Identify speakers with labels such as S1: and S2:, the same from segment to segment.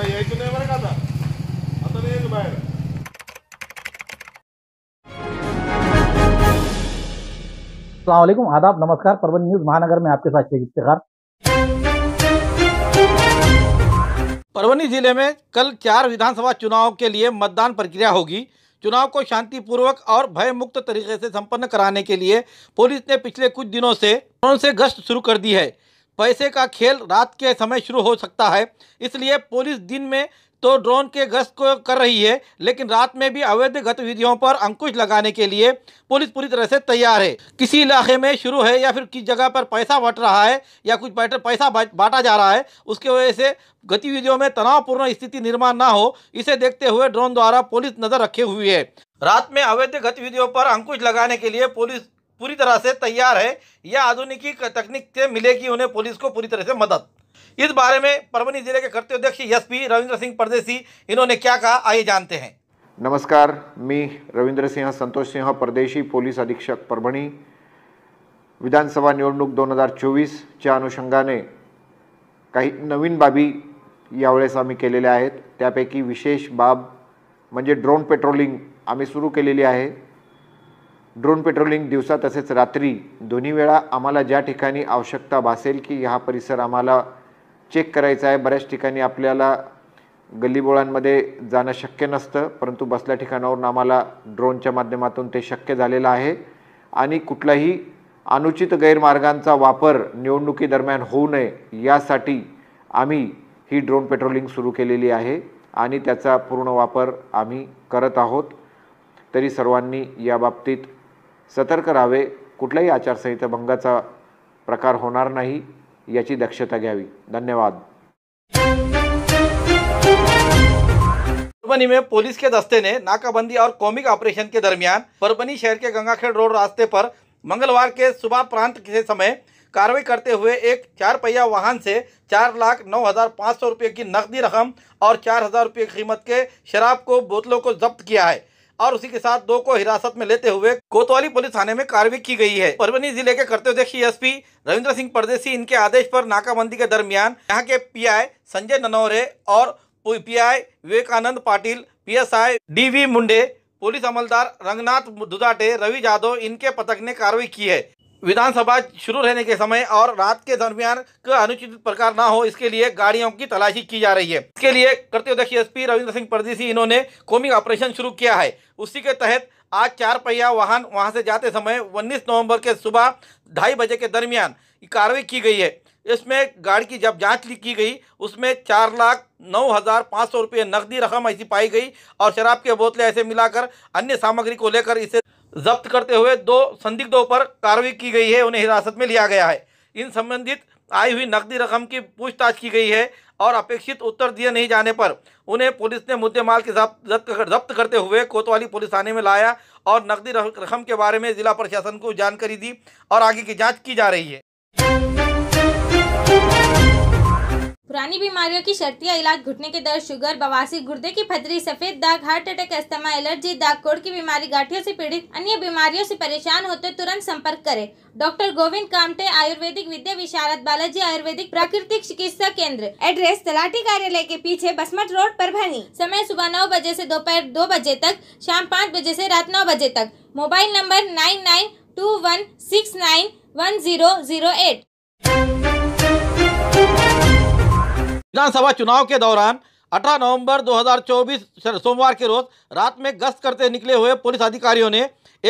S1: आता आदाब नमस्कार परवन न्यूज महानगर में आपके साथ इफ्तार परवनी जिले में कल चार विधानसभा चुनाव के लिए मतदान प्रक्रिया होगी चुनाव को शांतिपूर्वक और भयमुक्त तरीके से संपन्न कराने के लिए पुलिस ने पिछले कुछ दिनों से से गश्त शुरू कर दी है पैसे का खेल रात के समय शुरू हो सकता है इसलिए पुलिस दिन में तो ड्रोन के गश्त को कर रही है लेकिन रात में भी अवैध गतिविधियों पर अंकुश लगाने के लिए पुलिस पूरी तरह से तैयार है किसी इलाके में शुरू है या फिर किस जगह पर पैसा बट रहा है या कुछ पैसा बांटा जा रहा है उसके वजह से गतिविधियों में तनावपूर्ण स्थिति निर्माण ना हो इसे देखते हुए ड्रोन द्वारा पुलिस नजर रखे हुई है रात में अवैध गतिविधियों पर अंकुश लगाने के लिए पुलिस पूरी तरह से तैयार है या आधुनिकी तकनीक से मिलेगी उन्हें पुलिस को पूरी तरह से मदद इस बारे में परवनी जिले के करते अध्यक्ष एस पी रविंद्र सिंह परदेसी इन्होंने क्या कहा आइए जानते
S2: हैं नमस्कार मी रविंद्र सिंह संतोष सिंह परदेशी पुलिस अधीक्षक परभणी विधानसभा निवणूक दोन हजार चौवीस चोवीसच्या अनुषंगाने का नवीन बाबी यावेळेस आम्मी के आहेत त्यापैकी विशेष बाब मजे ड्रोन पेट्रोलिंग आम्मी सुरू के लिए ड्रोन पेट्रोलिंग दिवसा तसेच रात्री दोन्ही वेळा आम्हाला ज्या ठिकाणी आवश्यकता भासेल की हा परिसर आम्हाला चेक करायचा आहे बऱ्याच ठिकाणी आपल्याला गल्लीबोळांमध्ये जाणं शक्य नसतं परंतु बसल्या ठिकाणावरून आम्हाला ड्रोनच्या माध्यमातून ते शक्य झालेलं आहे आणि कुठलाही अनुचित गैरमार्गांचा वापर निवडणुकीदरम्यान होऊ नये यासाठी आम्ही ही ड्रोन पेट्रोलिंग सुरू केलेली आहे आणि त्याचा पूर्ण वापर आम्ही करत आहोत तरी सर्वांनी याबाबतीत सतर्क राहावे कुछ आचारसंहिता भंगा प्रकार होना नहीं याची दक्षता घयावी धन्यवाद
S1: परभनी में पुलिस के दस्ते ने नाकाबंदी और कॉमिक ऑपरेशन के दरमियान परभनी शहर के गंगाखेड़ रोड रास्ते पर मंगलवार के सुबह प्रांत के समय कार्रवाई करते हुए एक चार पहिया वाहन से चार लाख नौ हज़ार पाँच सौ रुपये की नकदी रकम और चार हज़ार रुपये कीमत के शराब को बोतलों को जब्त किया है और उसी के साथ दो को हिरासत में लेते हुए कोतवाली पुलिस थाने में कार्रवाई की गई है परवनी जिले के एस एसपी रविंद्र सिंह परदेसी इनके आदेश पर नाकाबंदी के दरमियान यहाँ के पीआई संजय ननौरे और PI Vivekanand Patil PSI DV Munde police अमलदार रंगनाथ दुदाटे रवि जादव इनके पथक ने कार्रवाई की है विधानसभा शुरू रहने के समय और रात के दरमियान का अनुचित प्रकार ना हो इसके लिए गाड़ियों की तलाशी की जा रही है इसके लिए कर्तव्यध्यक्ष एस पी रविंद्र सिंह परदेसी इन्होंने कोमिंग ऑपरेशन शुरू किया है उसी के तहत आज चार पहिया वाहन वहां से जाते समय उन्नीस नवंबर के सुबह ढाई बजे के दरमियान कार्रवाई की गई है इसमें गाड़ी की जब जांच की गई उसमें चार लाख नौ हज़ार पाँच सौ रुपये नकदी रकम ऐसी पाई गई और शराब के बोतलें ऐसे मिलाकर अन्य सामग्री को लेकर इसे जब्त करते हुए दो संदिग्धों पर कार्रवाई की गई है उन्हें हिरासत में लिया गया है इन संबंधित आई हुई नकदी रकम की पूछताछ की गई है और अपेक्षित उत्तर दिए नहीं जाने पर उन्हें पुलिस ने मुद्दे माल के जब्त जब्त करते हुए कोतवाली पुलिस थाने में लाया और नकदी रकम के बारे में जिला प्रशासन को जानकारी दी और आगे की जाँच की जा रही है
S3: पुरानी बीमारियों की शर्तिया इलाज घुटने के दर्द शुगर बवासी गुर्दे की फतरी सफेद दाग हार्ट अटैक अस्थमा एलर्जी दाग कोड़ की बीमारी गाठियों से पीड़ित अन्य बीमारियों से परेशान होते तुरंत संपर्क करें डॉक्टर गोविंद कामटे आयुर्वेदिक विद्या विशारद बालाजी आयुर्वेदिक प्राकृतिक चिकित्सा केंद्र एड्रेस तलाटी कार्यालय के पीछे बसमठ रोड पर भनी समय सुबह नौ बजे ऐसी दोपहर दो बजे तक शाम पाँच बजे ऐसी रात नौ बजे तक mobile number nine nine two one six nine one zero zero eight
S1: विधानसभा चुनाव के दौरान 18 नवंबर 2024 सोमवार के रोज रात में गश्त करते निकले हुए पुलिस अधिकारियों ने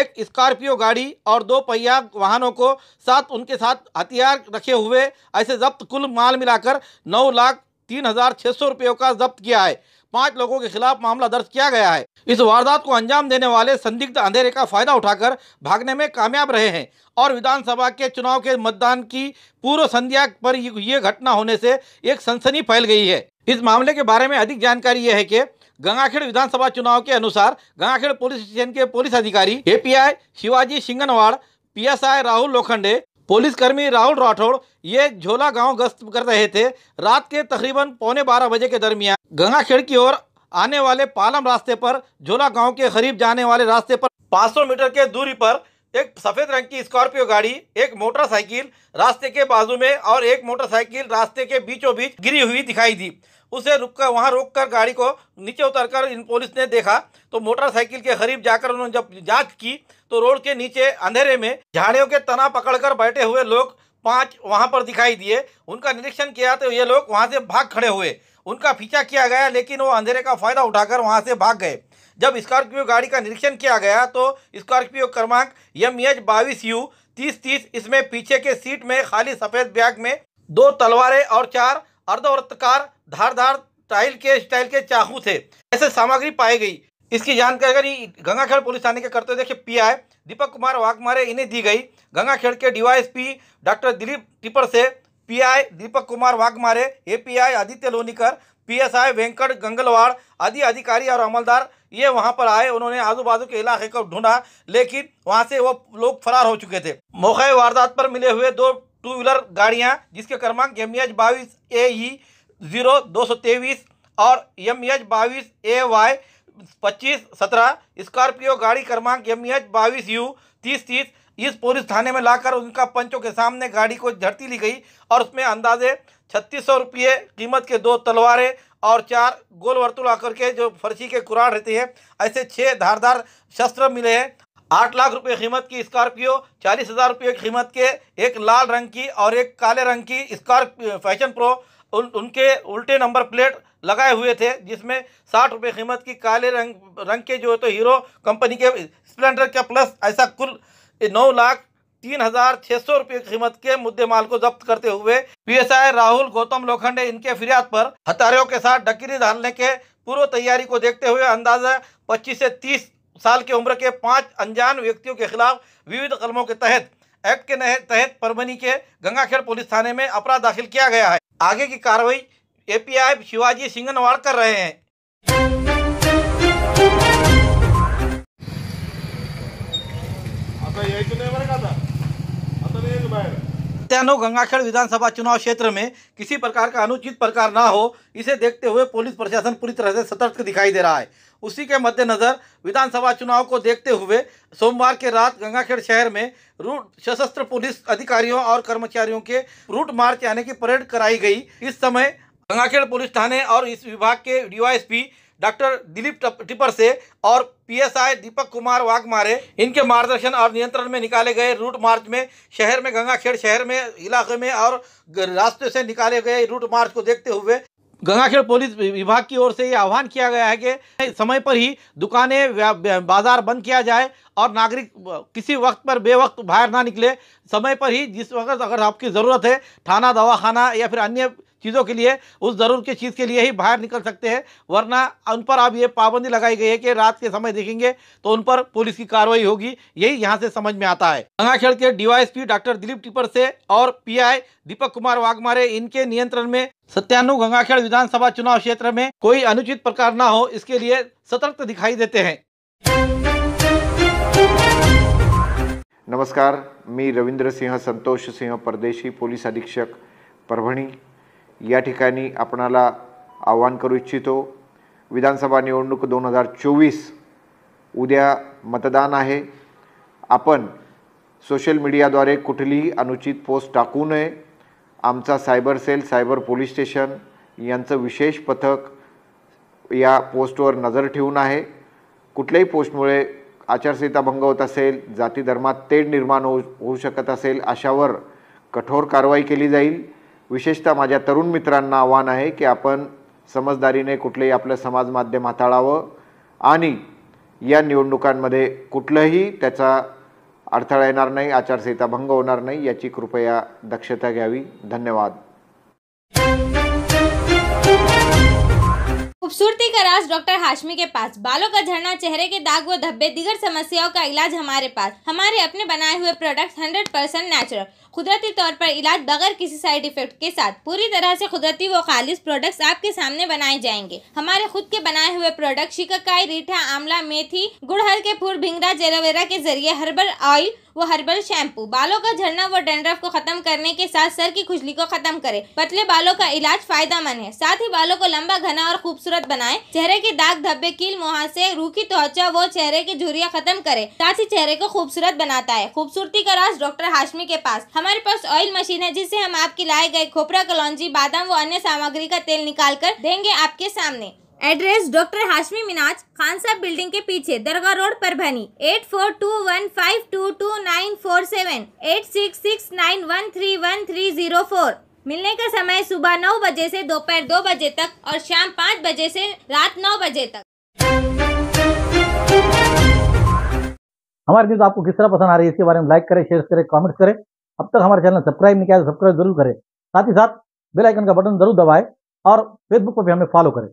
S1: एक स्कॉर्पियो गाड़ी और दो पहिया वाहनों को साथ उनके साथ हथियार रखे हुए ऐसे जब्त कुल माल मिलाकर नौ लाख तीन हज़ार छह सौ रुपयों का जब्त किया है पांच लोगों के खिलाफ मामला दर्ज किया गया है इस वारदात को अंजाम देने वाले संदिग्ध अंधेरे का फायदा उठाकर भागने में कामयाब रहे हैं और विधानसभा के चुनाव के मतदान की पूर्व संध्या पर ये घटना होने से एक सनसनी फैल गई है इस मामले के बारे में अधिक जानकारी यह है कि गंगाखेड़ विधानसभा चुनाव के अनुसार गंगाखेड़ पुलिस स्टेशन के पुलिस अधिकारी एपीआई शिवाजी सिंगनवाड़ पीएसआई राहुल लोखंडे पुलिसकर्मी राहुल राठौड़ ये झोला गांव गश्त कर रहे थे रात के तकरीबन पौने बारह बजे के दरमियान गंगाखेड़ की ओर आने वाले पालम रास्ते पर झोला गांव के करीब जाने वाले रास्ते पर 500 मीटर के दूरी पर एक सफ़ेद रंग की स्कॉर्पियो गाड़ी एक मोटरसाइकिल रास्ते के बाजू में और एक मोटरसाइकिल रास्ते के बीचों बीच गिरी हुई दिखाई दी उसे रुक कर वहाँ रोक कर गाड़ी को नीचे उतर कर इन पुलिस ने देखा तो मोटरसाइकिल के करीब जाकर उन्होंने जब जांच की तो रोड के नीचे अंधेरे में झाड़ियों के तना पकड़कर बैठे हुए लोग पांच वहां पर दिखाई दिए उनका निरीक्षण किया तो ये लोग वहां से भाग खड़े हुए उनका पीछा किया गया लेकिन वो अंधेरे का फायदा उठाकर वहां से भाग गए जब स्कॉर्पियो गाड़ी का निरीक्षण किया गया तो स्कॉर्पियो क्रमांक एम एच बाईस यू तीस तीस इसमें पीछे के सीट में खाली सफ़ेद बैग में दो तलवारें और चार अर्धवृत्तकार धारधार टाइल के स्टाइल के चाकू थे ऐसे सामग्री पाई गई इसकी जानकारी गंगाखेड़ पुलिस थाने के करते देखिए पी आई दीपक कुमार वाघमारे इन्हें दी गई गंगाखेड़ के डीवाईएसपी डॉक्टर दिलीप टिपर से PI Deepak Kumar Waghmare API Aditya Lonikar PSI Venkat Ganglawad आदि अधिकारी और अमलदार ये वहां पर आए उन्होंने आजू बाजू के इलाके को ढूंढा लेकिन वहाँ से वो लोग फरार हो चुके थे मौके वारदात पर मिले हुए दो टू व्हीलर गाड़ियाँ जिसके क्रमांक एम एच बाईस ए ई e जीरो दो सौ तेईस और एम एच बाईस ए वाई पच्चीस सत्रह स्कॉर्पियो गाड़ी क्रमांक एम एच बाईस यू तीस तीस इस पुलिस थाने में लाकर उनका पंचों के सामने गाड़ी को झड़ती ली गई और उसमें अंदाजे छत्तीस सौ रुपये कीमत के दो तलवारें और चार गोल वर्तुल आकर के जो फर्शी के कुरान रहते हैं ऐसे छः धारदार शस्त्र मिले हैं आठ लाख रुपए कीमत की स्कॉर्पियो चालीस हज़ार रुपये कीमत के एक लाल रंग की और एक काले रंग की स्कॉर्पियो फैशन प्रो उन, उनके उल्टे नंबर प्लेट लगाए हुए थे जिसमें साठ रुपये कीमत की काले रंग रंग के जो है तो हीरो कंपनी के स्प्लेंडर का प्लस ऐसा कुल नौ लाख तीन हजार छह सौ रूपये कीमत के मुद्दे माल को जब्त करते हुए पीएसआई राहुल गौतम लोखंडे इनके फिरियाद पर हतारियों के साथ डकीरी डालने के पूर्व तैयारी को देखते हुए अंदाजा पच्चीस से तीस साल की उम्र के पांच अनजान व्यक्तियों के खिलाफ विविध कलमों के तहत एक्ट के तहत परमनी के गंगाखेड़ पुलिस थाने में अपराध दाखिल किया गया है आगे की कार्रवाई एपीआई शिवाजी सिंगनवाड़ कर रहे हैं हत्यानो गंगाखेड़ विधानसभा चुनाव क्षेत्र में किसी प्रकार का अनुचित प्रकार ना हो इसे देखते हुए पुलिस प्रशासन पूरी तरह से सतर्क दिखाई दे रहा है उसी के मद्देनज़र विधानसभा चुनाव को देखते हुए सोमवार के रात गंगाखेड़ शहर में रूट सशस्त्र पुलिस अधिकारियों और कर्मचारियों के रूट मार्च यानी की परेड कराई गई इस समय गंगाखेड़ पुलिस थाने और इस विभाग के डीवाईएसपी डॉक्टर दिलीप टिपर से और पीएसआई दीपक कुमार वाघमारे इनके मार्गदर्शन और नियंत्रण में निकाले गए रूट मार्च में शहर में गंगाखेड़ शहर में इलाके में और रास्ते से निकाले गए रूट मार्च को देखते हुए गंगाखेड़ पुलिस विभाग की ओर से ये आह्वान किया गया है कि समय पर ही दुकानें बाजार बंद किया जाए और नागरिक किसी वक्त पर बेवक्त बाहर ना निकले समय पर ही जिस वक्त अगर आपकी ज़रूरत है थाना दवाखाना या फिर अन्य चीज़ों के लिए उस ज़रूर की चीज़ के लिए ही बाहर निकल सकते हैं वरना उन पर अब ये पाबंदी लगाई गई है कि रात के समय देखेंगे तो उन पर पुलिस की कार्रवाई होगी यही यहाँ से समझ में आता है गंगाखेड़ के डीवाईएसपी डॉक्टर दिलीप टिपर से और पीआई दीपक कुमार वाघमारे इनके नियंत्रण में सत्यानु गंगाखेड़ विधानसभा चुनाव क्षेत्र में कोई अनुचित प्रकार न हो इसके लिए सतर्क दिखाई देते हैं
S2: नमस्कार मी सिंह संतोष सिंह परदेशी पोलीस अधीक्षक परभणी या ठिकाणी आपणाला आवाहन करू इच्छितो विधानसभा निवडणूक दोन हजार चोवीस उद्या मतदान आहे आपण सोशल मीडियाद्वारे कुठलीही अनुचित पोस्ट टाकू नये आमचा cyber cell cyber police station यांचं विशेष पथक या पोस्टवर नजर ठेवून आहे कुठल्याही पोस्टमुळे आचारसंहिता भंग होत असेल जाती धर्मात तेढ निर्माण होऊ होऊ शकत असेल अशावर कठोर कारवाई केली जाईल विशेषतः माझ्या तरुण मित्रांना आव्हान आहे की आपण समजदारीने कुठलंही आपलं समाज माध्यम हाताळावं आणि या निवडणुकांमध्ये कुठलंही त्याचा अडथळा येणार नाही आचारसंहिता भंग होणार नाही याची कृपया दक्षता घ्यावी धन्यवाद
S3: खूबसूरती का राज डॉक्टर हाशमी के पास बालों का झड़ना चेहरे के दाग व धब्बे दिगर समस्याओं का इलाज हमारे पास हमारे अपने बनाए हुए प्रोडक्ट 100 परसेंट नेचुरल कुदरती तौर पर इलाज बगैर किसी साइड इफेक्ट के साथ पूरी तरह से कुदरती व खालिज प्रोडक्ट्स आपके सामने बनाए जाएंगे हमारे खुद के बनाए हुए प्रोडक्ट शिकाकाई रीठा आमला मेथी गुड़हल के फूल भिंगरा जेलोवेरा के जरिए हर्बल ऑयल वो हर्बल शैम्पू बालों का झड़ना व डेंड्रफ को खत्म करने के साथ सर की खुजली को खत्म करे पतले बालों का इलाज मंद है साथ ही बालों को लंबा घना और खूबसूरत बनाए चेहरे के दाग धब्बे कील मुहासे रूखी त्वचा वो चेहरे की झुरिया खत्म करे साथ ही चेहरे को खूबसूरत बनाता है खूबसूरती का राज डॉक्टर हाशमी के पास हमारे पास ऑयल मशीन है जिससे हम आपकी लाए गए खोपरा कलौजी बादाम व अन्य सामग्री का तेल निकाल कर देंगे आपके सामने एड्रेस डॉक्टर हाशमी मिनाज खान साहब बिल्डिंग के पीछे दरगाह रोड भनी eight four two one five two two nine four seven eight six six nine one three one three zero four मिलने का समय सुबह नौ बजे से दोपहर दो बजे तक और शाम पाँच बजे से रात नौ बजे तक
S1: हमारी न्यूज़ आपको किस तरह पसंद आ रही है इसके बारे में लाइक करें शेयर करें कॉमेंट करें अब तक हमारे चैनल सब्सक्राइब नहीं किया सब्सक्राइब तो जरूर करें साथ ही साथ बेल आइकन का बटन जरूर दबाएं और फेसबुक पर भी हमें फॉलो करें